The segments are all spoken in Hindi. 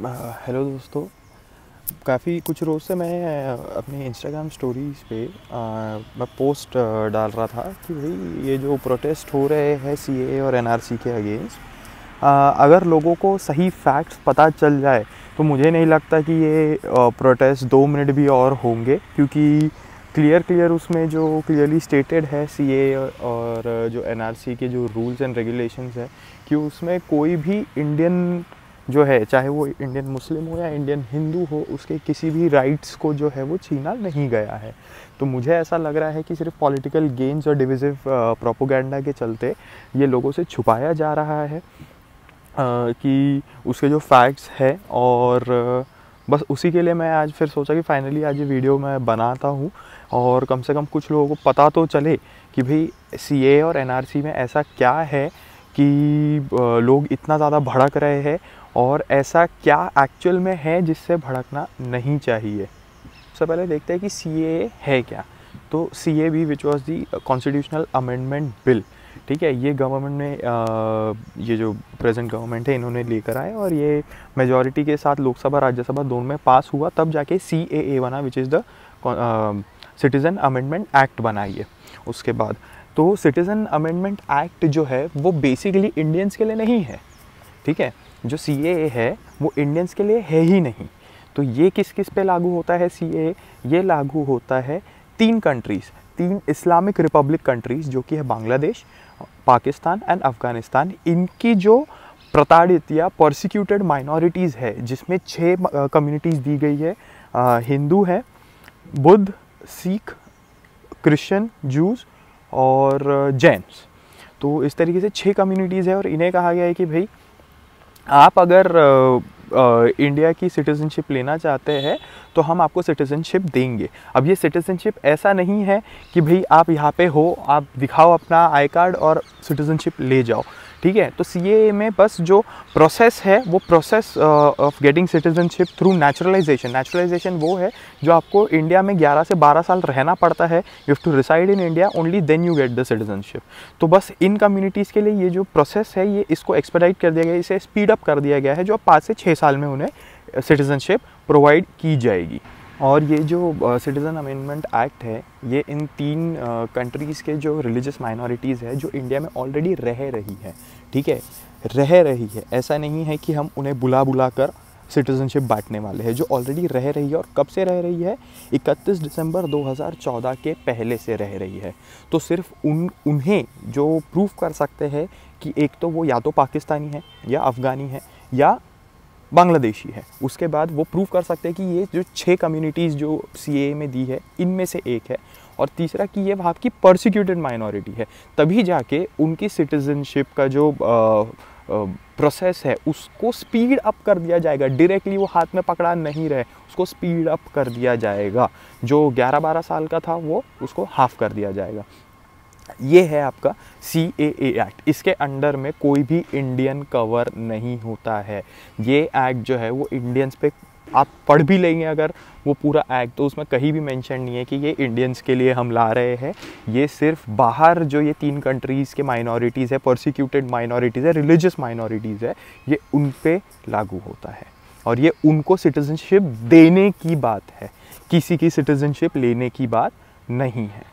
हेलो दोस्तों काफ़ी कुछ रोज़ से मैं अपने इंस्टाग्राम स्टोरीज़ पे मैं पोस्ट डाल रहा था कि भाई ये जो प्रोटेस्ट हो रहे हैं सीए और एनआरसी के अगेंस्ट अगर लोगों को सही फैक्ट्स पता चल जाए तो मुझे नहीं लगता कि ये प्रोटेस्ट दो मिनट भी और होंगे क्योंकि क्लियर क्लियर उसमें जो क्लियरली स्टेटेड है ए और जो सी के जो रूल्स एंड रेगुलेशंस है कि उसमें कोई भी इंडियन जो है चाहे वो इंडियन मुस्लिम हो या इंडियन हिंदू हो उसके किसी भी राइट्स को जो है वो छीना नहीं गया है तो मुझे ऐसा लग रहा है कि सिर्फ पॉलिटिकल गेम्स और डिविजिव प्रोपोगंडा के चलते ये लोगों से छुपाया जा रहा है कि उसके जो फैक्ट्स है और बस उसी के लिए मैं आज फिर सोचा कि फाइनली आज ये वीडियो मैं बनाता हूँ और कम से कम कुछ लोगों को पता तो चले कि भाई सी और एन में ऐसा क्या है कि लोग इतना ज़्यादा भड़क रहे हैं और ऐसा क्या एक्चुअल में है जिससे भड़कना नहीं चाहिए सबसे पहले देखते हैं कि सी है क्या तो C A B which was the constitutional amendment bill ठीक है ये गवर्नमेंट ने uh, ये जो प्रेजेंट गवर्नमेंट है इन्होंने लेकर आए और ये मेजॉरिटी के साथ लोकसभा राज्यसभा दोनों में पास हुआ तब जाके सी ए ए बना which is the citizen amendment act बना ये उसके बाद तो सिटीज़न अमेंडमेंट एक्ट जो है वो बेसिकली इंडियंस के लिए नहीं है ठीक है जो सी है वो इंडियंस के लिए है ही नहीं तो ये किस किस पे लागू होता है सी ये लागू होता है तीन कंट्रीज़ तीन इस्लामिक रिपब्लिक कंट्रीज़ जो कि है बांग्लादेश पाकिस्तान एंड अफ़गानिस्तान इनकी जो प्रताड़ित या प्रोसिक्यूटेड माइनॉरिटीज़ है जिसमें छः कम्युनिटीज़ दी गई है हिंदू है बुद्ध सिख क्रिश्चियन जूस और जैनस तो इस तरीके से छः कम्युनिटीज़ है और इन्हें कहा गया है कि भाई आप अगर इंडिया की सिटीज़नशिप लेना चाहते हैं तो हम आपको सिटीज़नशिप देंगे अब ये सिटीज़नशिप ऐसा नहीं है कि भाई आप यहाँ पे हो आप दिखाओ अपना आई कार्ड और सिटीज़नशिप ले जाओ ठीक है तो सी में बस जो प्रोसेस है वो process of getting citizenship through naturalization naturalization वो है जो आपको इंडिया में 11 से 12 साल रहना पड़ता है you to reside in India only then you get the citizenship तो बस इन कम्युनिटीज़ के लिए ये जो प्रोसेस है ये इसको एक्सपेडाइट कर दिया गया इसे स्पीडअप कर दिया गया है जो अब पाँच से छः साल में उन्हें सिटीजनशिप प्रोवाइड की जाएगी और ये जो सिटीज़न अमेंडमेंट एक्ट है ये इन तीन कंट्रीज़ के जो रिलीजियस माइनॉरिटीज़ है जो इंडिया में ऑलरेडी रह रही है ठीक है रह रही है ऐसा नहीं है कि हम उन्हें बुला बुला कर सिटीज़नशिप बांटने वाले हैं जो ऑलरेडी रह रही है और कब से रह रही है 31 दिसंबर 2014 के पहले से रह रही है तो सिर्फ उन उन्हें जो प्रूव कर सकते हैं कि एक तो वो या तो पाकिस्तानी है या अफ़गानी है या बांग्लादेशी है उसके बाद वो प्रूव कर सकते हैं कि ये जो छः कम्युनिटीज़ जो सी में दी है इनमें से एक है और तीसरा कि ये वहाँ की प्रोसिक्यूटेड माइनॉरिटी है तभी जाके उनकी सिटीजनशिप का जो प्रोसेस है उसको स्पीड अप कर दिया जाएगा डायरेक्टली वो हाथ में पकड़ा नहीं रहे उसको स्पीड अप कर दिया जाएगा जो 11-12 साल का था वो उसको हाफ कर दिया जाएगा ये है आपका सी ए एक्ट इसके अंडर में कोई भी इंडियन कवर नहीं होता है ये एक्ट जो है वो इंडियंस पे आप पढ़ भी लेंगे अगर वो पूरा एक्ट तो उसमें कहीं भी मेंशन नहीं है कि ये इंडियंस के लिए हम ला रहे हैं ये सिर्फ बाहर जो ये तीन कंट्रीज़ के माइनॉरिटीज़ है प्रोसिक्यूटेड माइनॉरिटीज़ है रिलीजियस माइनॉरिटीज़ है ये उन पर लागू होता है और ये उनको सिटीज़नशिप देने की बात है किसी की सिटीज़नशिप लेने की बात नहीं है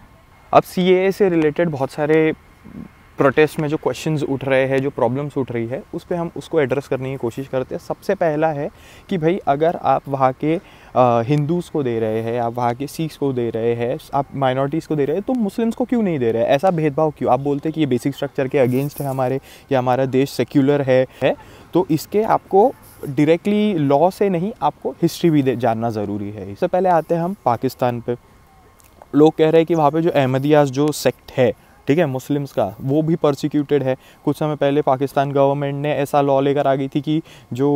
अब सी से रिलेटेड बहुत सारे प्रोटेस्ट में जो क्वेश्चंस उठ रहे हैं जो प्रॉब्लम्स उठ रही है उस पर हम उसको एड्रेस करने की कोशिश करते हैं सबसे पहला है कि भाई अगर आप वहाँ के हिंदूज़ को दे रहे हैं आप वहाँ के सिख्स को दे रहे हैं आप माइनॉरिटीज़ को दे रहे हैं तो मुस्लिम्स को क्यों नहीं दे रहे हैं ऐसा भेदभाव क्यों आप बोलते हैं कि ये बेसिक स्ट्रक्चर के अगेंस्ट है हमारे या हमारा देश सेक्युलर है, है तो इसके आपको डायरेक्टली लॉ से नहीं आपको हिस्ट्री भी जानना ज़रूरी है इससे पहले आते हैं हम पाकिस्तान पर लोग कह रहे हैं कि वहाँ पे जो अहमदियाज जो सेक्ट है ठीक है मुस्लिम्स का वो भी प्रोसिक्यूटेड है कुछ समय पहले पाकिस्तान गवर्नमेंट ने ऐसा लॉ लेकर आ गई थी कि जो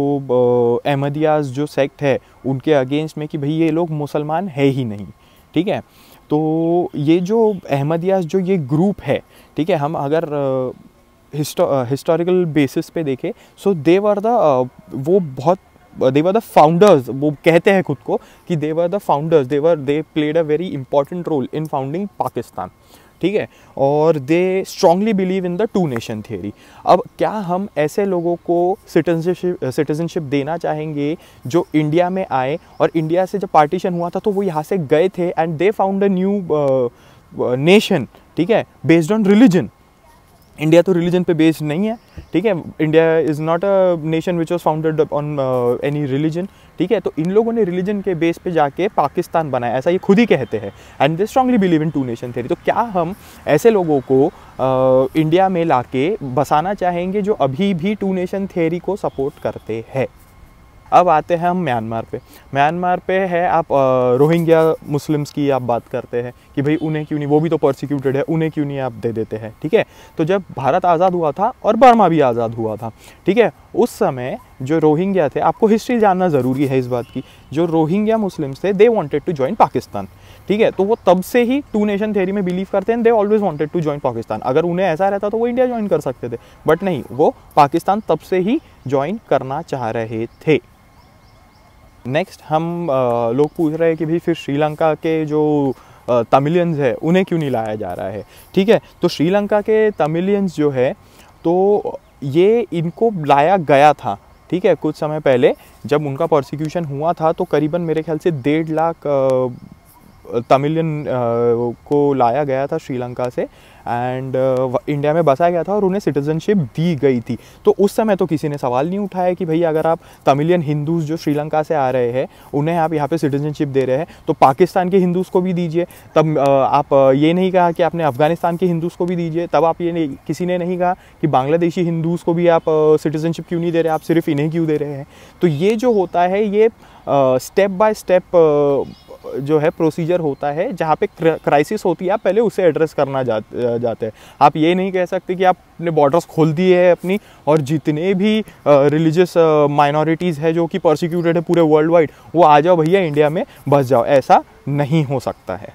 अहमदियाज जो सेक्ट है उनके अगेंस्ट में कि भाई ये लोग मुसलमान है ही नहीं ठीक है तो ये जो अहमदियाज जो ये ग्रुप है ठीक है हम अगर हिस्टोरिकल बेसिस पे देखें सो दे वर द वो बहुत देवर द फाउंडर्स वो कहते हैं खुद को कि they were the founders they were they played a very important role in founding Pakistan ठीक है और they strongly believe in the two nation theory अब क्या हम ऐसे लोगों को सिटीजनशिप सिटीजनशिप uh, देना चाहेंगे जो इंडिया में आए और इंडिया से जब पार्टीशन हुआ था तो वो यहाँ से गए थे and they found a new nation ठीक है बेस्ड ऑन रिलीजन इंडिया तो रिलीजन पे बेस्ड नहीं है ठीक है India is not a nation which was founded on any religion ठीक है तो इन लोगों ने रिलीजन के बेस पे जाके पाकिस्तान बनाया ऐसा ये खुद ही कहते हैं and they strongly believe in two nation theory तो क्या हम ऐसे लोगों को आ, uh, इंडिया में लाके बसाना चाहेंगे जो अभी भी टू नेशन थेरी को सपोर्ट करते हैं अब आते हैं हम म्यांमार पे म्यांमार पे है आप रोहिंग्या मुस्लिम्स की आप बात करते हैं कि भाई उन्हें क्यों नहीं वो भी तो प्रोसिक्यूटेड है उन्हें क्यों नहीं आप दे देते हैं ठीक है तो जब भारत आज़ाद हुआ था और बर्मा भी आज़ाद हुआ था ठीक है उस समय जो रोहिंग्या थे आपको हिस्ट्री जानना ज़रूरी है इस बात की जो रोहिंग्या मुस्लिम्स थे they wanted to join Pakistan ठीक है तो वो तब से ही टू नेशन थेरी में बिलीव करते हैं they always wanted to join Pakistan अगर उन्हें ऐसा रहता तो वो इंडिया ज्वाइन कर सकते थे बट नहीं वो पाकिस्तान तब से ही ज्वाइन करना चाह रहे थे नेक्स्ट हम लोग पूछ रहे हैं कि भाई फिर श्रीलंका के जो तमिलियंस है उन्हें क्यों नहीं लाया जा रहा है ठीक है तो श्रीलंका के तमिलियंस जो है तो ये इनको लाया गया था ठीक है कुछ समय पहले जब उनका प्रोसिक्यूशन हुआ था तो करीबन मेरे ख्याल से डेढ़ लाख तमिलियन को लाया गया था श्रीलंका से एंड इंडिया uh, में बसाया गया था और उन्हें सिटीजनशिप दी गई थी तो उस समय तो किसी ने सवाल नहीं उठाया कि भाई अगर आप तमिलियन हिंदूज़ जो श्रीलंका से आ रहे हैं उन्हें आप यहाँ पर सिटीजनशिप दे रहे हैं तो पाकिस्तान के हिंदूज़ uh, uh, को भी दीजिए तब आप ये नहीं कहा कि आपने अफगानिस्तान के हिंदूज़ को भी दीजिए तब आप ये किसी ने नहीं कहा कि बांग्लादेशी हिंदूज़ को भी आप सिटीजनशिप क्यों नहीं दे रहे आप सिर्फ इन्हें क्यों दे रहे हैं तो ये जो होता है ये स्टेप बाय स्टेप जो है प्रोसीजर होता है जहाँ पे क्राइसिस होती है आप पहले उसे एड्रेस करना जा, जाते हैं आप ये नहीं कह सकते कि आपने बॉर्डर्स खोल दिए है अपनी और जितने भी रिलीजियस माइनॉरिटीज़ है जो कि प्रोसिक्यूटेड है पूरे वर्ल्ड वाइड वो आ जाओ भैया इंडिया में बस जाओ ऐसा नहीं हो सकता है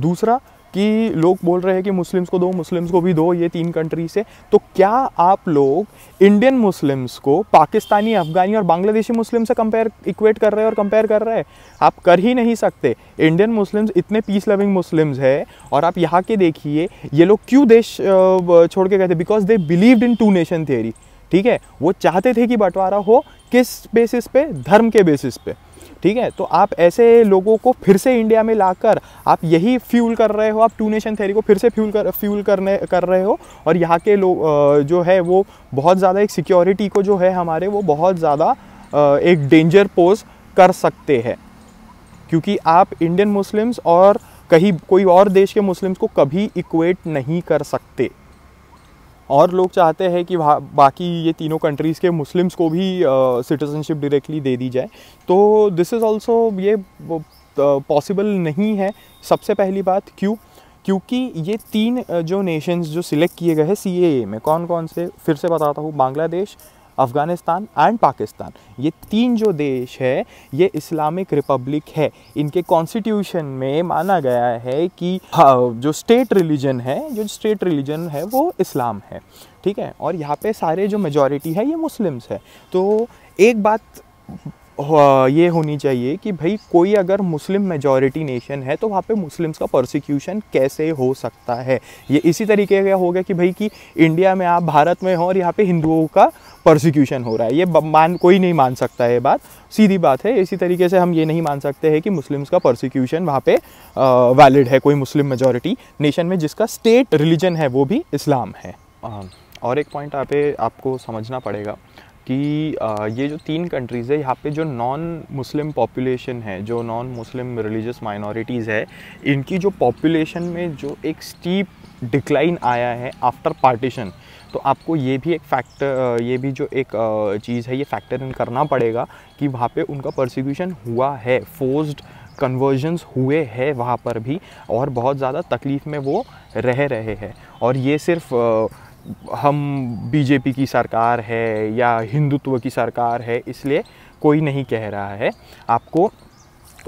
दूसरा कि लोग बोल रहे हैं कि मुस्लिम्स को दो मुस्लिम्स को भी दो ये तीन कंट्री से तो क्या आप लोग इंडियन मुस्लिम्स को पाकिस्तानी अफगानी और बांग्लादेशी मुस्लिम से कंपेयर इक्वेट कर रहे हैं और कंपेयर कर रहे हैं आप कर ही नहीं सकते इंडियन मुस्लिम्स इतने पीस लविंग मुस्लिम्स है और आप यहाँ के देखिए ये लोग क्यों देश छोड़ के गए थे because they believed in two nation theory ठीक है वो चाहते थे कि बंटवारा हो किस बेसिस पे धर्म के बेसिस पे ठीक है तो आप ऐसे लोगों को फिर से इंडिया में लाकर आप यही फ्यूल कर रहे हो आप टू नेशन थेरी को फिर से फ्यूल कर फ्यूल करने कर रहे हो और यहाँ के लोग जो है वो बहुत ज़्यादा एक सिक्योरिटी को जो है हमारे वो बहुत ज़्यादा एक डेंजर पोज कर सकते हैं क्योंकि आप इंडियन मुस्लिम्स और कहीं कोई और देश के मुस्लिम्स को कभी इक्वेट नहीं कर सकते और लोग चाहते हैं कि बाकी ये तीनों कंट्रीज़ के मुस्लिम्स को भी सिटीज़नशिप डायरेक्टली दे दी जाए तो दिस इज़ ऑल्सो ये पॉसिबल नहीं है सबसे पहली बात क्यों क्योंकि ये तीन जो नेशंस जो सिलेक्ट किए गए हैं सी में कौन कौन से फिर से बताता हूँ बांग्लादेश अफ़गानिस्तान एंड पाकिस्तान ये तीन जो देश है ये इस्लामिक रिपब्लिक है इनके कॉन्स्टिट्यूशन में माना गया है कि हाँ, जो स्टेट रिलीजन है जो स्टेट रिलीजन है वो इस्लाम है ठीक है और यहाँ पे सारे जो मेजॉरिटी है ये मुस्लिम्स है तो एक बात ये होनी चाहिए कि भाई कोई अगर मुस्लिम मेजॉरिटी नेशन है तो वहाँ पे मुस्लिम्स का प्रोसिक्यूशन कैसे हो सकता है ये इसी तरीके का हो गया कि भाई कि इंडिया में आप भारत में हो और यहाँ पे हिंदुओं का प्रोसिक्यूशन हो रहा है ये मान कोई नहीं मान सकता है ये बात सीधी बात है इसी तरीके से हम ये नहीं मान सकते हैं कि मुस्लिम्स का प्रोसिक्यूशन वहाँ पे वैलिड है कोई मुस्लिम मेजोरिटी नेशन में जिसका स्टेट रिलीजन है वो भी इस्लाम है हाँ। और एक पॉइंट आप आपको समझना पड़ेगा कि ये जो तीन कंट्रीज़ है यहाँ पे जो नॉन मुस्लिम पॉपुलेशन है जो नॉन मुस्लिम रिलीजियस माइनॉरिटीज़ है इनकी जो पॉपुलेशन में जो एक स्टीप डिक्लाइन आया है आफ्टर पार्टीशन तो आपको ये भी एक फैक्टर ये भी जो एक चीज़ है ये फैक्टर इन करना पड़ेगा कि वहाँ पे उनका प्रोसिक्यूशन हुआ है फोर्स्ड कन्वर्जन्स हुए हैं वहाँ पर भी और बहुत ज़्यादा तकलीफ़ में वो रह रहे हैं और ये सिर्फ़ हम बीजेपी की सरकार है या हिंदुत्व की सरकार है इसलिए कोई नहीं कह रहा है आपको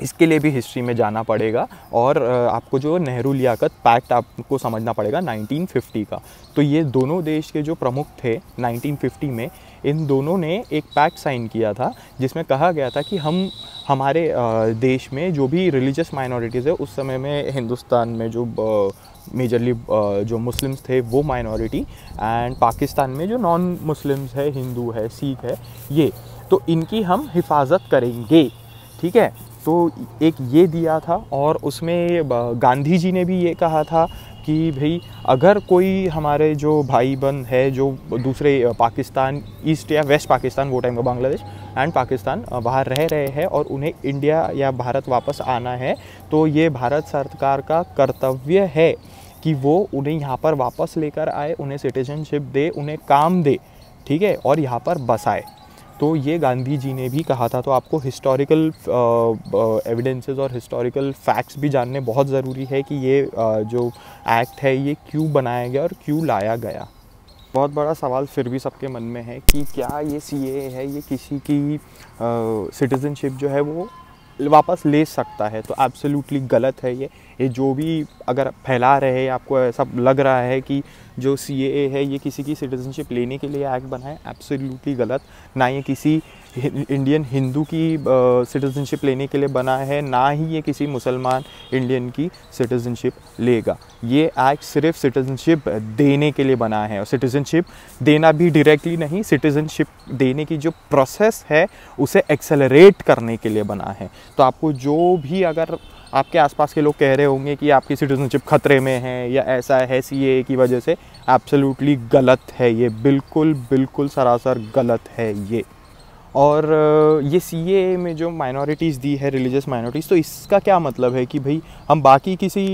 इसके लिए भी हिस्ट्री में जाना पड़ेगा और आपको जो नेहरू लियाकत पैक्ट आपको समझना पड़ेगा 1950 का तो ये दोनों देश के जो प्रमुख थे 1950 में इन दोनों ने एक पैक्ट साइन किया था जिसमें कहा गया था कि हम हमारे देश में जो भी रिलीजियस माइनॉरिटीज़ है उस समय में हिंदुस्तान में जो मेजरली जो मुस्लिम्स थे वो माइनॉरिटी एंड पाकिस्तान में जो नॉन मुस्लिम्स है हिंदू है सिख है ये तो इनकी हम हिफाजत करेंगे ठीक है तो एक ये दिया था और उसमें गांधी जी ने भी ये कहा था कि भाई अगर कोई हमारे जो भाई बहन है जो दूसरे पाकिस्तान ईस्ट या वेस्ट पाकिस्तान वो टाइम का बांग्लादेश एंड पाकिस्तान बाहर रह रहे हैं और उन्हें इंडिया या भारत वापस आना है तो ये भारत सरकार का कर्तव्य है कि वो उन्हें यहाँ पर वापस लेकर आए उन्हें सिटीजनशिप दे उन्हें काम दे ठीक है और यहाँ पर बसाए तो ये गांधी जी ने भी कहा था तो आपको हिस्टोरिकल एविडेंसेस और हिस्टोरिकल फैक्ट्स भी जानने बहुत ज़रूरी है कि ये uh, जो एक्ट है ये क्यों बनाया गया और क्यों लाया गया बहुत बड़ा सवाल फिर भी सबके मन में है कि क्या ये सी है ये किसी की सिटीज़नशिप uh, जो है वो वापस ले सकता है तो एब्सोल्युटली गलत है ये ये जो भी अगर फैला रहे आपको ऐसा लग रहा है कि जो सी है ये किसी की सिटीजनशिप लेने के लिए एक्ट बना है एब्सोल्युटली गलत ना ये किसी इंडियन हिंदू की सिटीज़नशिप लेने के लिए बना है ना ही ये किसी मुसलमान इंडियन की सिटीज़नशिप लेगा ये एक्ट सिर्फ सिटीज़नशिप देने के लिए बना है और सिटीज़नशिप देना भी डायरेक्टली नहीं सिटीज़नशिप देने की जो प्रोसेस है उसे एक्सेलरेट करने के लिए बना है तो आपको जो भी अगर आपके आसपास के लोग कह रहे होंगे कि आपकी सिटीज़नशिप खतरे में है या ऐसा है सी की वजह से एब्सोल्युटली गलत है ये बिल्कुल बिल्कुल सरासर गलत है ये और ये सी में जो माइनॉरिटीज़ दी है रिलीजियस माइनॉरिटीज़ तो इसका क्या मतलब है कि भाई हम बाकी किसी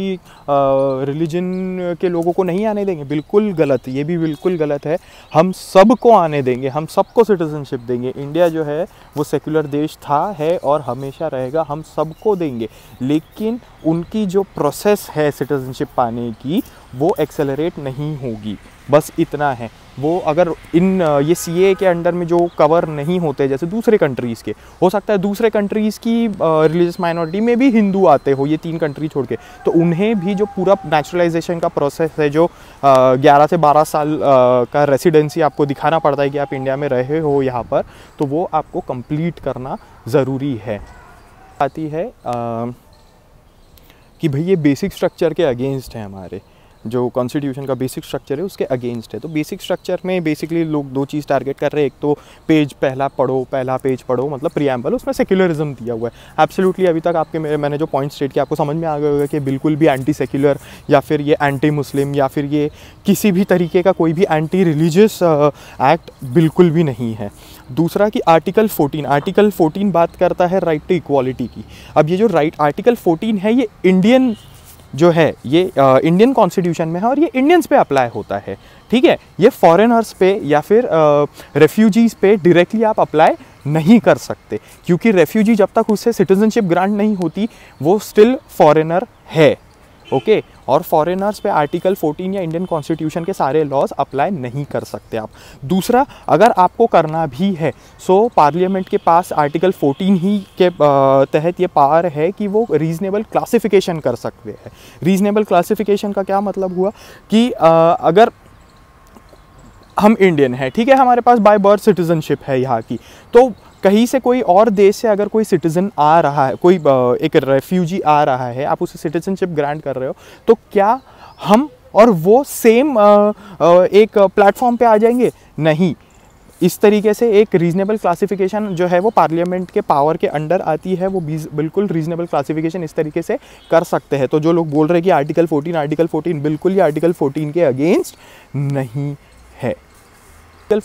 रिलीजन के लोगों को नहीं आने देंगे बिल्कुल गलत ये भी बिल्कुल गलत है हम सबको आने देंगे हम सबको सिटीजनशिप देंगे इंडिया जो है वो सेकुलर देश था है और हमेशा रहेगा हम सबको देंगे लेकिन उनकी जो प्रोसेस है सिटीजनशिप पाने की वो एक्सेलरेट नहीं होगी बस इतना है वो अगर इन ये सी के अंडर में जो कवर नहीं होते जैसे दूसरे कंट्रीज़ के हो सकता है दूसरे कंट्रीज़ की रिलीजियस माइनॉरिटी में भी हिंदू आते हो ये तीन कंट्री छोड़ के तो उन्हें भी जो पूरा नेचुरलाइजेशन का प्रोसेस है जो ग्यारह से बारह साल आ, का रेसिडेंसी आपको दिखाना पड़ता है कि आप इंडिया में रहे हो यहाँ पर तो वो आपको कंप्लीट करना ज़रूरी है आती है आ, कि भाई ये बेसिक स्ट्रक्चर के अगेंस्ट हैं हमारे जो कॉन्स्टिट्यूशन का बेसिक स्ट्रक्चर है उसके अगेंस्ट है तो बेसिक स्ट्रक्चर में बेसिकली लोग दो चीज़ टारगेट कर रहे हैं एक तो पेज पहला पढ़ो पहला पेज पढ़ो मतलब प्रियम्बल उसमें सेक्युलरिज्म दिया हुआ है एब्सोल्युटली अभी तक आपके मेरे मैंने जो पॉइंट स्टेट किया आपको समझ में आ गया होगा कि बिल्कुल भी एंटी सेक्युलर या फिर ये एंटी मुस्लिम या फिर ये किसी भी तरीके का कोई भी एंटी रिलीजियस एक्ट बिल्कुल भी नहीं है दूसरा कि आर्टिकल 14 आर्टिकल 14 बात करता है राइट टू इक्वालिटी की अब ये जो राइट आर्टिकल 14 है ये इंडियन जो है ये इंडियन कॉन्स्टिट्यूशन में है और ये इंडियंस पे अप्लाई होता है ठीक है ये फॉरेनर्स पे या फिर रेफ्यूजीज़ पे डायरेक्टली आप अप्लाई नहीं कर सकते क्योंकि रेफ्यूजी जब तक उससे सिटीजनशिप ग्रांट नहीं होती वो स्टिल फॉरेनर है ओके और फॉरेनर्स पे आर्टिकल 14 या इंडियन कॉन्स्टिट्यूशन के सारे लॉज अप्लाई नहीं कर सकते आप दूसरा अगर आपको करना भी है सो पार्लियामेंट के पास आर्टिकल 14 ही के तहत ये पावर है कि वो रीजनेबल क्लासिफिकेशन कर सकते हैं रीजनेबल क्लासिफिकेशन का क्या मतलब हुआ कि आ, अगर हम इंडियन हैं ठीक है हमारे पास बाय बर्थ सिटीजनशिप है यहाँ की तो कहीं से कोई और देश से अगर कोई सिटीज़न आ रहा है कोई एक रेफ्यूजी आ रहा है आप उसे सिटीजनशिप ग्रांट कर रहे हो तो क्या हम और वो सेम एक प्लेटफॉर्म पे आ जाएंगे नहीं इस तरीके से एक रीज़नेबल क्लासिफिकेशन जो है वो पार्लियामेंट के पावर के अंडर आती है वो बिल्कुल रीज़नेबल क्लासिफिकेशन इस तरीके से कर सकते हैं तो जो लोग बोल रहे हैं कि आर्टिकल 14 आर्टिकल 14 बिल्कुल ही आर्टिकल 14 के अगेंस्ट नहीं है आर्टिकल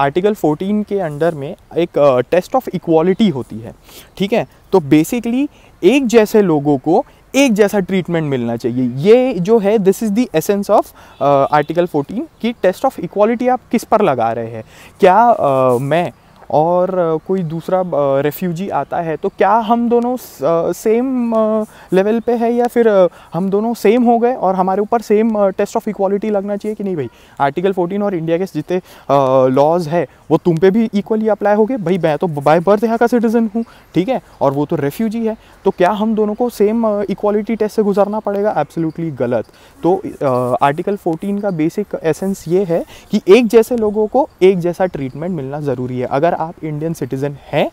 आर्टिकल 14 के अंडर में एक टेस्ट ऑफ इक्वालिटी होती है ठीक है तो बेसिकली एक जैसे लोगों को एक जैसा ट्रीटमेंट मिलना चाहिए ये जो है this is the essence of article 14 कि टेस्ट ऑफ इक्वालिटी आप किस पर लगा रहे हैं क्या uh, मैं और कोई दूसरा रेफ्यूजी आता है तो क्या हम दोनों सेम लेवल पे है या फिर हम दोनों सेम हो गए और हमारे ऊपर सेम टेस्ट ऑफ इक्वालिटी लगना चाहिए कि नहीं भाई आर्टिकल 14 और इंडिया के जितने लॉज है वो तुम पे भी इक्वली अप्लाई हो गए भाई मैं तो बाय बर्थ यहाँ का सिटीज़न हूँ ठीक है और वो तो रेफ्यूजी है तो क्या हम दोनों को सेम इक्वालिटी टेस्ट से गुजरना पड़ेगा एब्सोल्युटली गलत तो आर्टिकल 14 का बेसिक एसेंस ये है कि एक जैसे लोगों को एक जैसा ट्रीटमेंट मिलना ज़रूरी है अगर आप इंडियन सिटीज़न हैं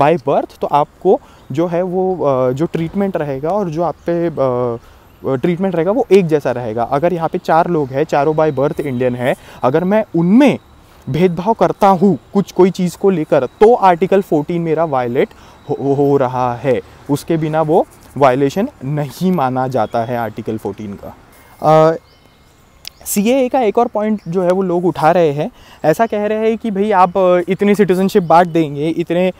बाय बर्थ तो आपको जो है वो जो ट्रीटमेंट रहेगा और जो आप पे ट्रीटमेंट रहेगा वो एक जैसा रहेगा अगर यहाँ पे चार लोग हैं चारों बाय बर्थ इंडियन है अगर मैं उनमें भेदभाव करता हूँ कुछ कोई चीज़ को लेकर तो आर्टिकल 14 मेरा वायलेट हो, हो रहा है उसके बिना वो वायलेशन नहीं माना जाता है आर्टिकल 14 का सी का एक और पॉइंट जो है वो लोग उठा रहे हैं ऐसा कह रहे हैं कि भाई आप इतनी सिटीजनशिप बांट देंगे इतने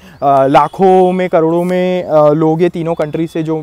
लाखों में करोड़ों में लोग ये तीनों कंट्री से जो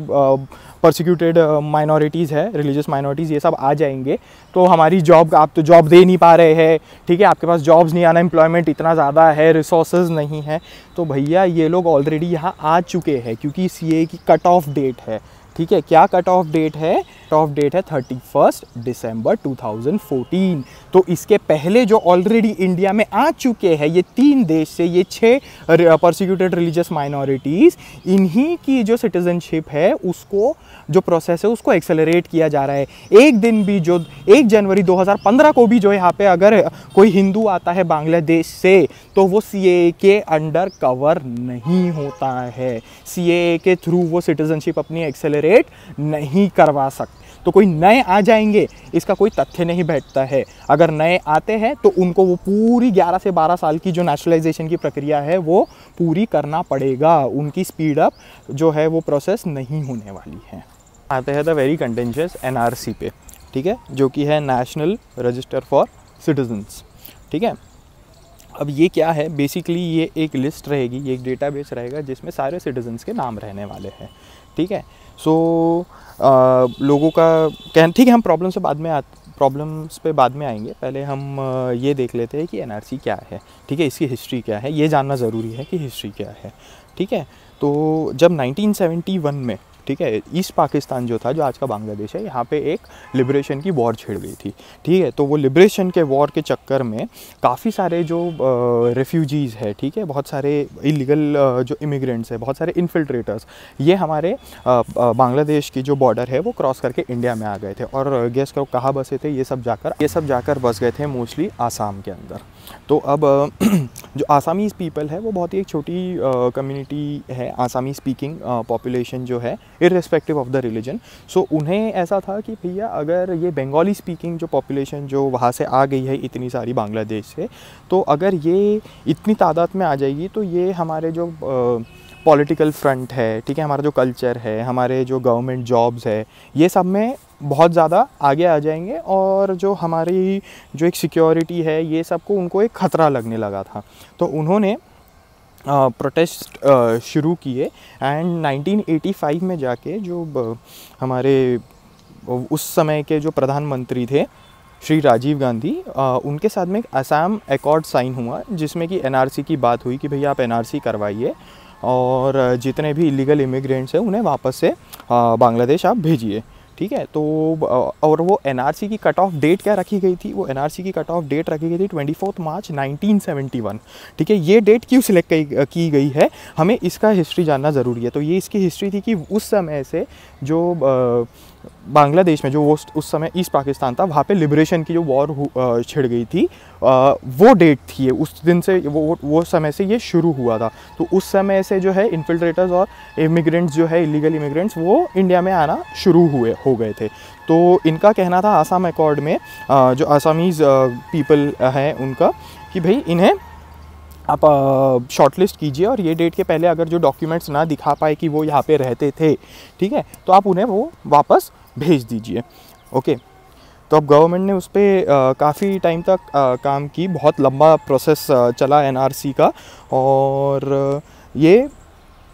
परसिक्यूटेड माइनॉरिटीज़ है रिलीजियस माइनॉरिटीज़ ये सब आ जाएंगे तो हमारी जॉब आप तो जॉब दे नहीं पा रहे हैं ठीक है आपके पास जॉब्स नहीं एम्प्लॉयमेंट इतना ज़्यादा है रिसोर्सेज नहीं है तो भैया ये लोग ऑलरेडी यहाँ आ चुके हैं क्योंकि सी की कट ऑफ डेट है ठीक है क्या कट ऑफ डेट है कट ऑफ डेट है thirty first December two thousand fourteen तो इसके पहले जो ऑलरेडी इंडिया में आ चुके हैं ये तीन देश से ये छः प्रोसिक्यूटेड रिलीजियस माइनॉरिटीज़ इन्हीं की जो सिटीजनशिप है उसको जो प्रोसेस है उसको एक्सेलरेट किया जा रहा है एक दिन भी जो एक जनवरी 2015 को भी जो यहाँ पे अगर कोई हिंदू आता है बांग्लादेश से तो वो सी के अंडर कवर नहीं होता है सी के थ्रू वो सिटीजनशिप अपनी एक्सेलरेट नहीं करवा सकता तो कोई नए आ जाएंगे इसका कोई तथ्य नहीं बैठता है अगर नए आते हैं तो उनको वो पूरी 11 से 12 साल की जो नेशनलाइजेशन की प्रक्रिया है वो पूरी करना पड़ेगा उनकी स्पीड अप जो है वो प्रोसेस नहीं होने वाली है आते हैं द वेरी कंटेंशियस एन पे ठीक है जो कि है नेशनल रजिस्टर फॉर सिटीजन्स ठीक है अब ये क्या है बेसिकली ये एक लिस्ट रहेगी ये एक डेटाबेस रहेगा जिसमें सारे सिटीजन्स के नाम रहने वाले हैं ठीक है सो so, लोगों का कह ठीक है हम प्रॉब्लम से बाद में आ प्रॉब्लम्स पे बाद में आएंगे पहले हम ये देख लेते हैं कि एन क्या है ठीक है इसकी हिस्ट्री क्या है ये जानना ज़रूरी है कि हिस्ट्री क्या है ठीक है तो जब 1971 में ठीक है ईस्ट पाकिस्तान जो था जो आज का बांग्लादेश है यहाँ पे एक लिब्रेशन की वॉर छिड़ गई थी ठीक है तो वो लिब्रेशन के वॉर के चक्कर में काफ़ी सारे जो रेफ्यूजीज़ है ठीक है बहुत सारे इलीगल जो इमिग्रेंट्स है बहुत सारे इन्फिल्ट्रेटर्स ये हमारे बांग्लादेश की जो बॉर्डर है वो क्रॉस करके इंडिया में आ गए थे और गैस करो कहाँ बसे थे ये सब जाकर ये सब जाकर बस गए थे मोस्टली आसाम के अंदर तो अब जो आसामीज़ पीपल है वो बहुत ही एक छोटी कम्युनिटी है आसामी स्पीकिंग पॉपुलेशन जो है irrespective of the religion so उन्हें ऐसा था कि भैया अगर ये बंगाली स्पीकिंग जो पॉपुलेशन जो वहाँ से आ गई है इतनी सारी बांग्लादेश से तो अगर ये इतनी तादाद में आ जाएगी तो ये हमारे जो पॉलिटिकल फ्रंट है ठीक है हमारा जो कल्चर है हमारे जो गवर्नमेंट जॉब्स है ये सब में बहुत ज़्यादा आगे आ जाएंगे और जो हमारी जो एक सिक्योरिटी है ये सबको उनको एक ख़तरा लगने लगा था तो उन्होंने प्रोटेस्ट शुरू किए एंड 1985 में जाके जो हमारे उस समय के जो प्रधानमंत्री थे श्री राजीव गांधी आ, उनके साथ में एक असम एकॉर्ड साइन हुआ जिसमें कि एनआरसी की बात हुई कि भैया आप एनआरसी करवाइए और जितने भी इलीगल इमिग्रेंट्स हैं उन्हें वापस से बांग्लादेश आप भेजिए ठीक है तो और वो एन की कट ऑफ डेट क्या रखी गई थी वो एन की कट ऑफ डेट रखी गई थी ट्वेंटी मार्च 1971 ठीक है ये डेट क्यों सिलेक्ट की गई है हमें इसका हिस्ट्री जानना ज़रूरी है तो ये इसकी हिस्ट्री थी कि उस समय से जो आ, बांग्लादेश में जो वो उस समय ईस्ट पाकिस्तान था वहाँ पे लिबरेशन की जो वॉर छिड़ गई थी आ, वो डेट थी ये उस दिन से वो वो समय से ये शुरू हुआ था तो उस समय से जो है इन्फिल्ट्रेटर्स और इमिग्रेंट्स जो है इलीगल इमिग्रेंट्स वो इंडिया में आना शुरू हुए हो गए थे तो इनका कहना था आसाम अकॉर्ड में आ, जो आसामीज़ पीपल हैं उनका कि भाई इन्हें आप शॉर्ट लिस्ट कीजिए और ये डेट के पहले अगर जो डॉक्यूमेंट्स ना दिखा पाए कि वो यहाँ पे रहते थे ठीक है तो आप उन्हें वो वापस भेज दीजिए ओके तो अब गवर्नमेंट ने उस पर काफ़ी टाइम तक आ, काम की बहुत लंबा प्रोसेस चला एनआरसी का और ये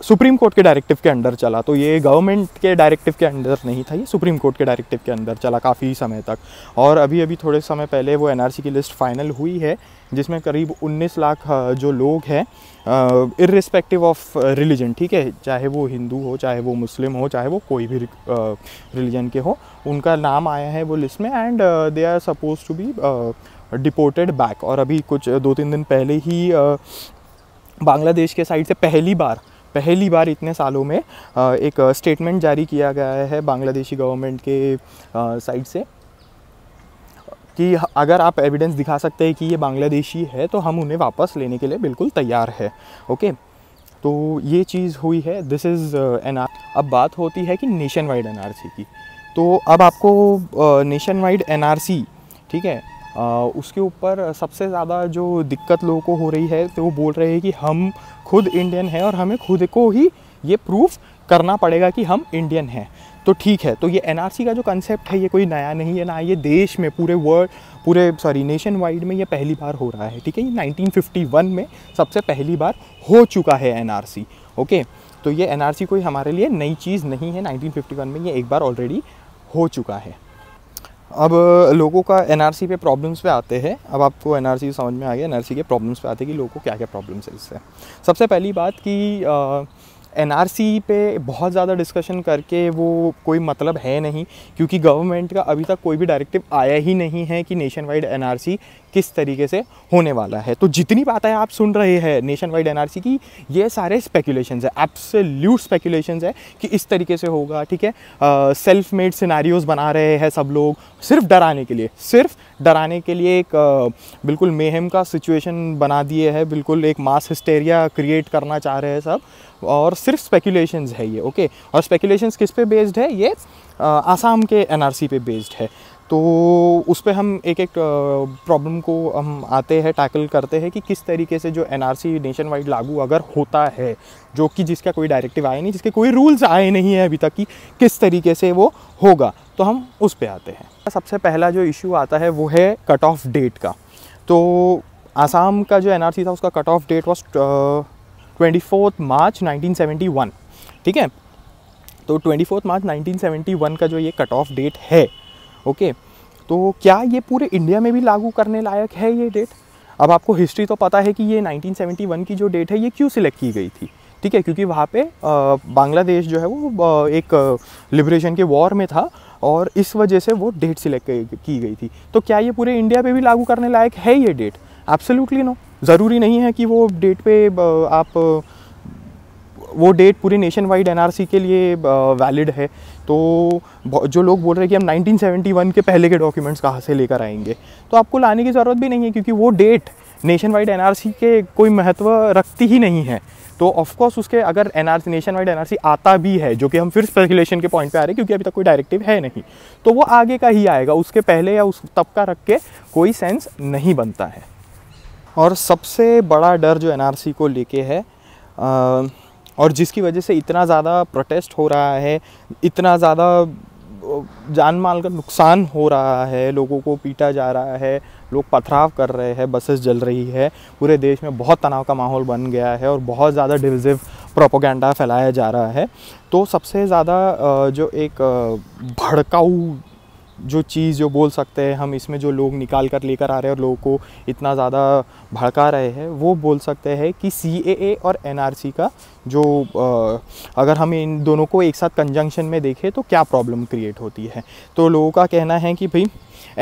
सुप्रीम कोर्ट के डायरेक्टिव के अंडर चला तो ये गवर्नमेंट के डायरेक्टिव के अंदर नहीं था ये सुप्रीम कोर्ट के डायरेक्टिव के अंदर चला काफ़ी समय तक और अभी अभी थोड़े समय पहले वो एनआरसी की लिस्ट फाइनल हुई है जिसमें करीब 19 लाख जो लोग हैं इरिस्पेक्टिव ऑफ रिलीजन ठीक है चाहे वो हिंदू हो चाहे वो मुस्लिम हो चाहे वो कोई भी रिलीजन uh, के हो उनका नाम आया है वो लिस्ट में and they are suppose to be deported back और अभी कुछ दो तीन दिन पहले ही uh, बांग्लादेश के साइड से पहली बार पहली बार इतने सालों में एक स्टेटमेंट जारी किया गया है बांग्लादेशी गवर्नमेंट के साइड से कि अगर आप एविडेंस दिखा सकते हैं कि ये बांग्लादेशी है तो हम उन्हें वापस लेने के लिए बिल्कुल तैयार है ओके तो ये चीज़ हुई है दिस इज़ एन अब बात होती है कि नेशन वाइड एन की तो अब आपको नेशन वाइड एन ठीक है आ, uh, उसके ऊपर सबसे ज़्यादा जो दिक्कत लोगों को हो रही है तो वो बोल रहे हैं कि हम खुद इंडियन हैं और हमें खुद को ही ये प्रूफ करना पड़ेगा कि हम इंडियन हैं तो ठीक है तो ये एन का जो कंसेप्ट है ये कोई नया नहीं है ना ये देश में पूरे वर्ल्ड पूरे सॉरी नेशन वाइड में ये पहली बार हो रहा है ठीक है ये 1951 में सबसे पहली बार हो चुका है एन ओके तो ये एन कोई हमारे लिए नई चीज़ नहीं है 1951 में ये एक बार ऑलरेडी हो चुका है अब लोगों का एन पे प्रॉब्लम्स पे आते हैं अब आपको एन समझ में आ गया एन के प्रॉब्लम्स पे आते हैं कि लोगों को क्या क्या प्रॉब्लम्स है इससे सबसे पहली बात कि एन पे बहुत ज़्यादा डिस्कशन करके वो कोई मतलब है नहीं क्योंकि गवर्नमेंट का अभी तक कोई भी डायरेक्टिव आया ही नहीं है कि नेशन वाइड एन किस तरीके से होने वाला है तो जितनी बातें आप सुन रहे हैं नेशन वाइड एन की ये सारे स्पेकुलेशन है एब्सोल्यूट स्पेकुलेशन है कि इस तरीके से होगा ठीक है सेल्फ मेड सिनारियोज बना रहे हैं सब लोग सिर्फ डराने के लिए सिर्फ डराने के लिए एक बिल्कुल मेहम का सिचुएशन बना दिए है बिल्कुल एक मास हिस्टेरिया क्रिएट करना चाह रहे हैं सब और सिर्फ स्पेकुलेशंस है ये ओके और स्पेकुलेशंस किस पे बेस्ड है ये आसाम के एनआरसी पे बेस्ड है तो उस पर हम एक एक प्रॉब्लम को हम आते हैं टैकल करते हैं कि किस तरीके से जो N R C nationwide लागू अगर होता है जो कि जिसका कोई डायरेक्टिव आए नहीं जिसके कोई रूल्स आए नहीं हैं अभी तक कि किस तरीके से वो होगा तो हम उस पर आते हैं सबसे पहला जो इशू आता है वो है कट ऑफ डेट का तो आसाम का जो एन था उसका cut off date was twenty fourth March nineteen ठीक है तो ट्वेंटी फोर्थ मार्च नाइनटीन का जो ये कट ऑफ डेट है ओके तो क्या ये पूरे इंडिया में भी लागू करने लायक है ये डेट अब आपको हिस्ट्री तो पता है कि ये 1971 की जो डेट है ये क्यों सिलेक्ट की गई थी ठीक है क्योंकि वहाँ पे बांग्लादेश जो है वो एक लिब्रेशन के वॉर में था और इस वजह से वो डेट सिलेक्ट की गई थी तो क्या ये पूरे इंडिया पे भी लागू करने लायक है ये डेट एब्सोल्युटली नो ज़रूरी नहीं है कि वो डेट पे आप वो डेट पूरे नेशन वाइड एन के लिए वैलिड है तो जो लोग बोल रहे हैं कि हम 1971 के पहले के डॉक्यूमेंट्स कहाँ से लेकर आएंगे तो आपको लाने की ज़रूरत भी नहीं है क्योंकि वो डेट नेशन वाइड एन के कोई महत्व रखती ही नहीं है तो ऑफकोर्स उसके अगर N R nationwide N आता भी है जो कि हम फिर स्पेकुलेशन के पॉइंट पे आ रहे हैं क्योंकि अभी तक कोई डायरेक्टिव है नहीं तो वो आगे का ही आएगा उसके पहले या उस तब का रख के कोई सेंस नहीं बनता है और सबसे बड़ा डर जो एन को लेके है आ, और जिसकी वजह से इतना ज़्यादा प्रोटेस्ट हो रहा है इतना ज़्यादा जान माल का नुकसान हो रहा है लोगों को पीटा जा रहा है लोग पथराव कर रहे हैं बसेस जल रही है पूरे देश में बहुत तनाव का माहौल बन गया है और बहुत ज़्यादा डिविजिव प्रोपोगंडा फैलाया जा रहा है तो सबसे ज़्यादा जो एक भड़काऊ जो चीज़ जो बोल सकते हैं हम इसमें जो लोग निकाल कर लेकर आ रहे हैं और लोगों को इतना ज़्यादा भड़का रहे हैं वो बोल सकते हैं कि सी और एन का जो आ, अगर हम इन दोनों को एक साथ कंजंक्शन में देखें तो क्या प्रॉब्लम क्रिएट होती है तो लोगों का कहना है कि भाई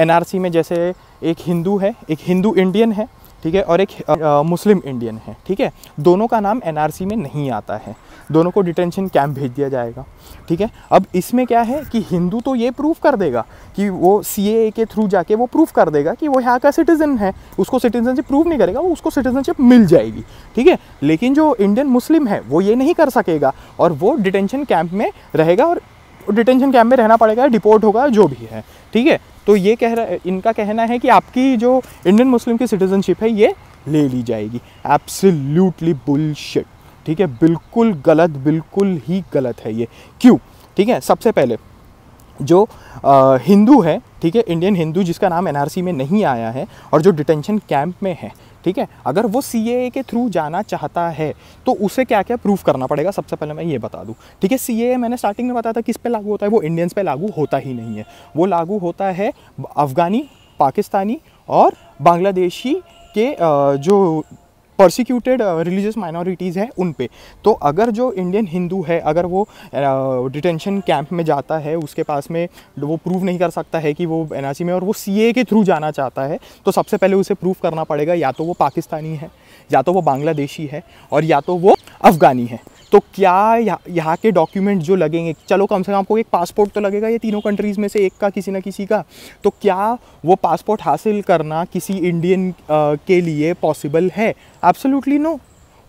एन में जैसे एक हिंदू है एक हिंदू इंडियन है ठीक है और एक आ, मुस्लिम इंडियन है ठीक है दोनों का नाम एन में नहीं आता है दोनों को डिटेंशन कैंप भेज दिया जाएगा ठीक है अब इसमें क्या है कि हिंदू तो ये प्रूफ कर देगा कि वो सी के थ्रू जाके वो प्रूफ कर देगा कि वो यहाँ का सिटीज़न है उसको सिटीजनशिप प्रूफ नहीं करेगा वो उसको सिटीजनशिप मिल जाएगी ठीक है लेकिन जो इंडियन मुस्लिम है वो ये नहीं कर सकेगा और वो डिटेंशन कैंप में रहेगा और डिटेंशन कैंप में रहना पड़ेगा डिपोर्ट होगा जो भी है ठीक है तो ये कह रहा इनका कहना है कि आपकी जो इंडियन मुस्लिम की सिटीजनशिप है ये ले ली जाएगी एब्सल्यूटली बुलशिट ठीक है बिल्कुल गलत बिल्कुल ही गलत है ये क्यों ठीक है सबसे पहले जो आ, हिंदू है ठीक है इंडियन हिंदू जिसका नाम एनआरसी में नहीं आया है और जो डिटेंशन कैंप में है ठीक है अगर वो सी के थ्रू जाना चाहता है तो उसे क्या क्या प्रूफ करना पड़ेगा सबसे पहले मैं ये बता दूँ ठीक है सी मैंने स्टार्टिंग में बताया था किस पे लागू होता है वो इंडियंस पे लागू होता ही नहीं है वो लागू होता है अफ़गानी पाकिस्तानी और बांग्लादेशी के जो परसिक्यूटेड रिलीजियस माइनॉरिटीज़ हैं उन पे तो अगर जो इंडियन हिंदू है अगर वो डिटेंशन uh, कैंप में जाता है उसके पास में वो प्रूव नहीं कर सकता है कि वो एन में और वो सी के थ्रू जाना चाहता है तो सबसे पहले उसे प्रूव करना पड़ेगा या तो वो पाकिस्तानी है या तो वो बांग्लादेशी है और या तो वो अफ़गानी है तो क्या यहाँ यहाँ के डॉक्यूमेंट जो लगेंगे चलो कम से कम आपको एक पासपोर्ट तो लगेगा ये तीनों कंट्रीज़ में से एक का किसी ना किसी का तो क्या वो पासपोर्ट हासिल करना किसी इंडियन के लिए पॉसिबल है एब्सोल्युटली नो no.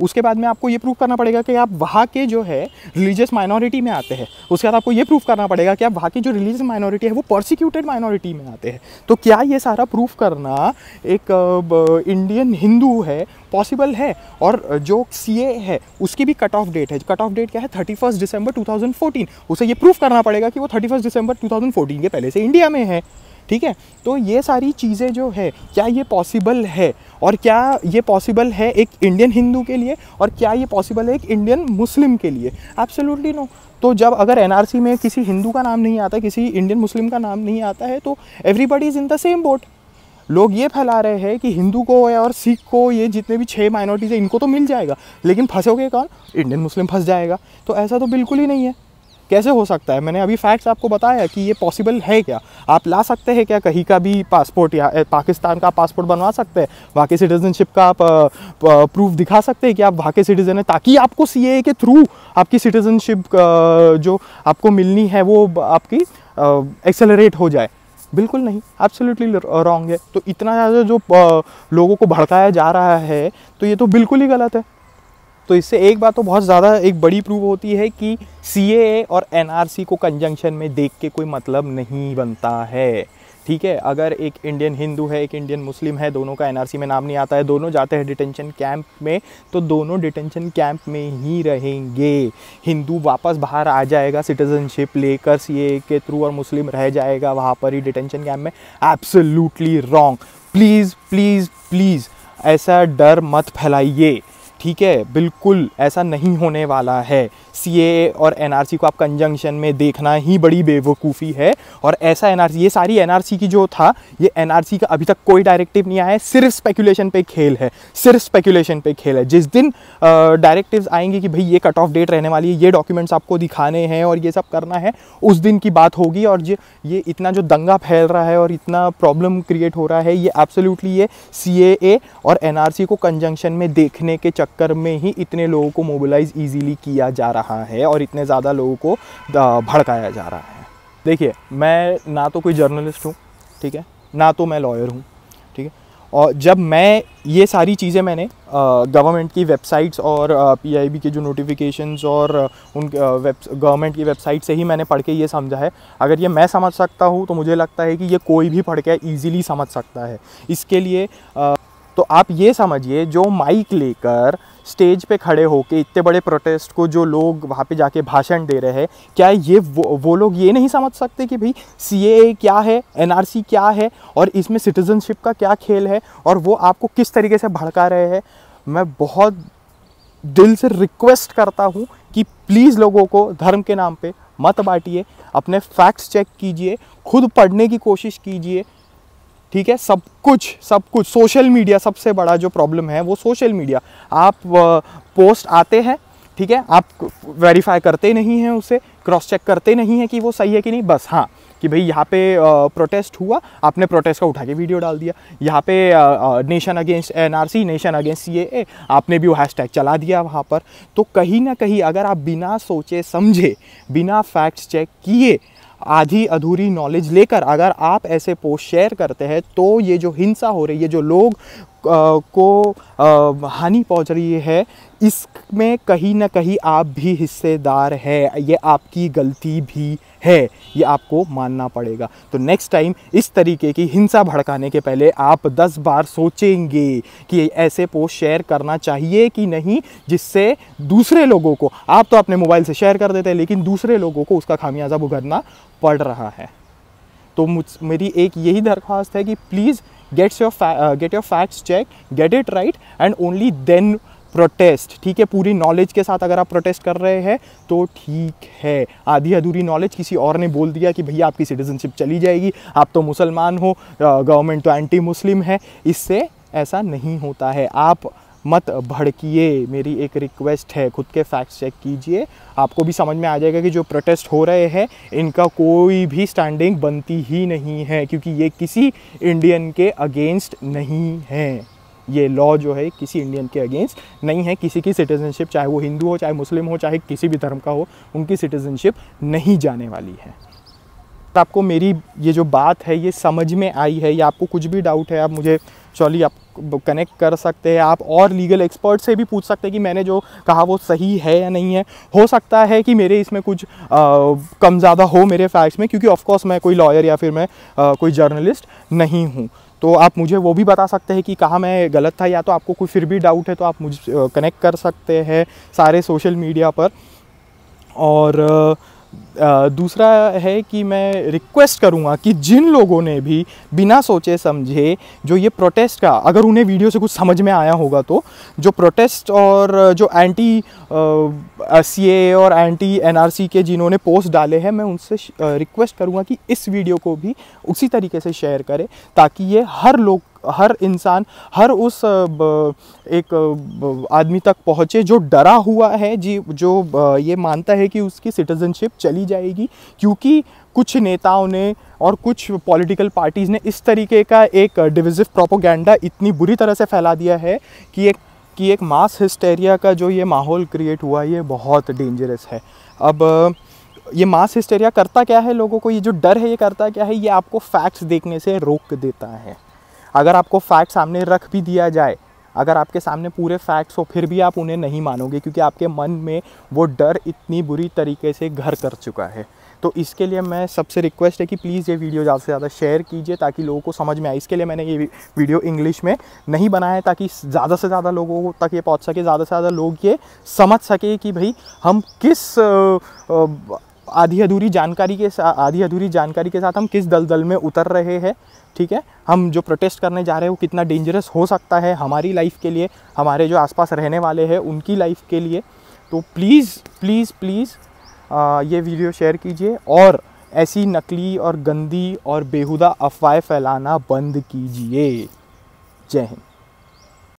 उसके बाद में आपको ये प्रूफ करना पड़ेगा कि आप वहाँ के जो है रिलीजियस माइनॉरिटी में आते हैं उसके बाद आपको ये प्रूफ करना पड़ेगा कि आप वहाँ की जो रिलीजियस माइनॉरिटी है वो प्रोसिक्यूटेड माइनॉरिटी में आते हैं तो क्या ये सारा प्रूफ करना एक इंडियन हिंदू है पॉसिबल है और जो सी है उसकी भी कट ऑफ डेट है कट ऑफ डेट क्या है thirty first December two thousand fourteen उसे ये प्रूफ करना पड़ेगा कि वो thirty first December two thousand fourteen के पहले से इंडिया में है ठीक है तो ये सारी चीज़ें जो है क्या ये पॉसिबल है और क्या ये पॉसिबल है एक इंडियन हिंदू के लिए और क्या ये पॉसिबल है एक इंडियन मुस्लिम के लिए एब्सोल्युटली नो तो जब अगर एन में किसी हिंदू का नाम नहीं आता किसी इंडियन मुस्लिम का नाम नहीं आता है तो everybody is in the same boat लोग ये फैला रहे हैं कि हिंदू को या और सिख को ये जितने भी छः माइनॉरिटीज़ हैं इनको तो मिल जाएगा लेकिन फंसोगे कौन इंडियन मुस्लिम फंस जाएगा तो ऐसा तो बिल्कुल ही नहीं है कैसे हो सकता है मैंने अभी फैक्ट्स आपको बताया कि ये पॉसिबल है क्या आप ला सकते हैं क्या कहीं का भी पासपोर्ट या पाकिस्तान का पासपोर्ट बनवा सकते हैं वहाँ के सिटीजनशिप का आप प्रूफ दिखा सकते हैं कि आप वहाँ के सिटीज़न हैं ताकि आपको सी के थ्रू आपकी सिटीजनशिप जो आपको मिलनी है वो आपकी एक्सेलरेट हो जाए बिल्कुल नहीं एब्सोल्युटली रॉन्ग है तो इतना ज़्यादा जो लोगों को भड़काया जा रहा है तो ये तो बिल्कुल ही गलत है तो इससे एक बात तो बहुत ज़्यादा एक बड़ी प्रूव होती है कि सी और एन को कंजंक्शन में देख के कोई मतलब नहीं बनता है ठीक है अगर एक इंडियन हिंदू है एक इंडियन मुस्लिम है दोनों का एनआरसी में नाम नहीं आता है दोनों जाते हैं डिटेंशन कैंप में तो दोनों डिटेंशन कैंप में ही रहेंगे हिंदू वापस बाहर आ जाएगा सिटीजनशिप लेकर सी के थ्रू और मुस्लिम रह जाएगा वहाँ पर ही डिटेंशन कैंप में absolutely wrong please please please ऐसा डर मत फैलाइए ठीक है बिल्कुल ऐसा नहीं होने वाला है सी और एन को आप कंजंक्शन में देखना ही बड़ी बेवकूफ़ी है और ऐसा एन ये सारी एन की जो था ये एन का अभी तक कोई डायरेक्टिव नहीं आया है सिर्फ स्पेकुलेशन पे खेल है सिर्फ स्पेकुलेशन पे खेल है जिस दिन डायरेक्टिव्स आएंगे कि भाई ये कट ऑफ डेट रहने वाली है ये डॉक्यूमेंट्स आपको दिखाने हैं और ये सब करना है उस दिन की बात होगी और ये ये इतना जो दंगा फैल रहा है और इतना प्रॉब्लम क्रिएट हो रहा है ये एब्सोल्युटली ये सी और एन को कंजंक्शन में देखने के चक्कर में ही इतने लोगों को मोबिलाइज ईजिली किया जा रहा रहा है और इतने ज़्यादा लोगों को भड़काया जा रहा है देखिए मैं ना तो कोई जर्नलिस्ट हूँ ठीक है ना तो मैं लॉयर हूँ ठीक है और जब मैं ये सारी चीज़ें मैंने गवर्नमेंट की वेबसाइट्स और पीआईबी के जो नोटिफिकेशंस और उन वेब गवर्नमेंट की वेबसाइट से ही मैंने पढ़ के ये समझा है अगर ये मैं समझ सकता हूँ तो मुझे लगता है कि ये कोई भी पढ़ के ईजिली समझ सकता है इसके लिए आ, तो आप ये समझिए जो माइक लेकर स्टेज पे खड़े होके इतने बड़े प्रोटेस्ट को जो लोग वहाँ पे जाके भाषण दे रहे हैं क्या ये वो, वो लोग ये नहीं समझ सकते कि भाई सी क्या है एन क्या है और इसमें सिटीजनशिप का क्या खेल है और वो आपको किस तरीके से भड़का रहे हैं मैं बहुत दिल से रिक्वेस्ट करता हूँ कि प्लीज़ लोगों को धर्म के नाम पे मत बांटिए अपने फैक्ट्स चेक कीजिए खुद पढ़ने की कोशिश कीजिए ठीक है सब कुछ सब कुछ सोशल मीडिया सबसे बड़ा जो प्रॉब्लम है वो सोशल मीडिया आप पोस्ट आते हैं ठीक है आप वेरीफाई करते नहीं हैं उसे क्रॉस चेक करते नहीं हैं कि वो सही है कि नहीं बस हाँ कि भाई यहाँ पे प्रोटेस्ट हुआ आपने प्रोटेस्ट का उठा के वीडियो डाल दिया यहाँ पे nation against NRC nation against C आपने भी वो हैशटैग चला दिया वहाँ पर तो कहीं ना कहीं अगर आप बिना सोचे समझे बिना फैक्ट्स चेक किए आधी अधूरी नॉलेज लेकर अगर आप ऐसे पोस्ट शेयर करते हैं तो ये जो हिंसा हो रही है जो लोग आ, को हानि पहुंच रही है इसमें कहीं ना कहीं आप भी हिस्सेदार है ये आपकी गलती भी है ये आपको मानना पड़ेगा तो नेक्स्ट टाइम इस तरीके की हिंसा भड़काने के पहले आप दस बार सोचेंगे कि ऐसे पोस्ट शेयर करना चाहिए कि नहीं जिससे दूसरे लोगों को आप तो अपने मोबाइल से शेयर कर देते हैं लेकिन दूसरे लोगों को उसका खामियाजा भुगतना पड़ रहा है तो मुझ मेरी एक यही दरख्वास्त है कि please gets your get your facts check get it right and only then protest ठीक है पूरी नॉलेज के साथ अगर आप प्रोटेस्ट कर रहे हैं तो ठीक है आधी अधूरी नॉलेज किसी और ने बोल दिया कि भैया आपकी सिटीजनशिप चली जाएगी आप तो मुसलमान हो गवर्नमेंट तो एंटी मुस्लिम है इससे ऐसा नहीं होता है आप मत भड़किए मेरी एक रिक्वेस्ट है खुद के फैक्ट्स चेक कीजिए आपको भी समझ में आ जाएगा कि जो प्रोटेस्ट हो रहे हैं इनका कोई भी स्टैंडिंग बनती ही नहीं है क्योंकि ये किसी इंडियन के अगेंस्ट नहीं है ये लॉ जो है किसी इंडियन के अगेंस्ट नहीं है किसी की सिटीजनशिप चाहे वो हिंदू हो चाहे मुस्लिम हो चाहे किसी भी धर्म का हो उनकी सिटीजनशिप नहीं जाने वाली है तो आपको मेरी ये जो बात है ये समझ में आई है या आपको कुछ भी डाउट है आप मुझे चौली आप कनेक्ट कर सकते हैं आप और लीगल एक्सपर्ट से भी पूछ सकते हैं कि मैंने जो कहा वो सही है या नहीं है हो सकता है कि मेरे इसमें कुछ आ, कम ज़्यादा हो मेरे फैक्ट्स में क्योंकि ऑफ़ कोर्स मैं कोई लॉयर या फिर मैं आ, कोई जर्नलिस्ट नहीं हूँ तो आप मुझे वो भी बता सकते हैं कि कहाँ मैं गलत था या तो आपको कोई फिर भी डाउट है तो आप मुझे कनेक्ट कर सकते हैं सारे सोशल मीडिया पर और दूसरा है कि मैं रिक्वेस्ट करूँगा कि जिन लोगों ने भी बिना सोचे समझे जो ये प्रोटेस्ट का अगर उन्हें वीडियो से कुछ समझ में आया होगा तो जो प्रोटेस्ट और जो एंटी सी ए और एंटी एनआरसी के जिन्होंने पोस्ट डाले हैं मैं उनसे रिक्वेस्ट करूँगा कि इस वीडियो को भी उसी तरीके से शेयर करें ताकि ये हर लोग हर इंसान हर उस एक आदमी तक पहुँचे जो डरा हुआ है जी जो ये मानता है कि उसकी सिटीज़नशिप चली ली जाएगी क्योंकि कुछ नेताओं ने और कुछ पॉलिटिकल पार्टीज़ ने इस तरीके का एक डिविजिव uh, प्रोपोगेंडा इतनी बुरी तरह से फैला दिया है कि एक कि एक मास हिस्टेरिया का जो ये माहौल क्रिएट हुआ ये बहुत डेंजरस है अब uh, ये मास हिस्टेरिया करता क्या है लोगों को ये जो डर है ये करता क्या है ये आपको फैक्ट्स देखने से रोक देता है अगर आपको फैक्ट सामने रख भी दिया जाए अगर आपके सामने पूरे फैक्ट्स हो फिर भी आप उन्हें नहीं मानोगे क्योंकि आपके मन में वो डर इतनी बुरी तरीके से घर कर चुका है तो इसके लिए मैं सबसे रिक्वेस्ट है कि प्लीज़ ये वीडियो ज़्यादा से ज़्यादा शेयर कीजिए ताकि लोगों को समझ में आए इसके लिए मैंने ये वीडियो इंग्लिश में नहीं बनाया है ताकि ज़्यादा से ज़्यादा लोगों तक ये पहुँच सके ज़्यादा से ज़्यादा लोग ये समझ सके कि भाई हम किस आधी अधूरी जानकारी के साथ आधी अधूरी जानकारी के साथ हम किस दलदल में उतर रहे हैं ठीक है हम जो प्रोटेस्ट करने जा रहे हैं वो कितना डेंजरस हो सकता है हमारी लाइफ के लिए हमारे जो आसपास रहने वाले हैं उनकी लाइफ के लिए तो प्लीज़ प्लीज़ प्लीज़ ये वीडियो शेयर कीजिए और ऐसी नकली और गंदी और बेहुदा अफवाह फैलाना बंद कीजिए जय हिंद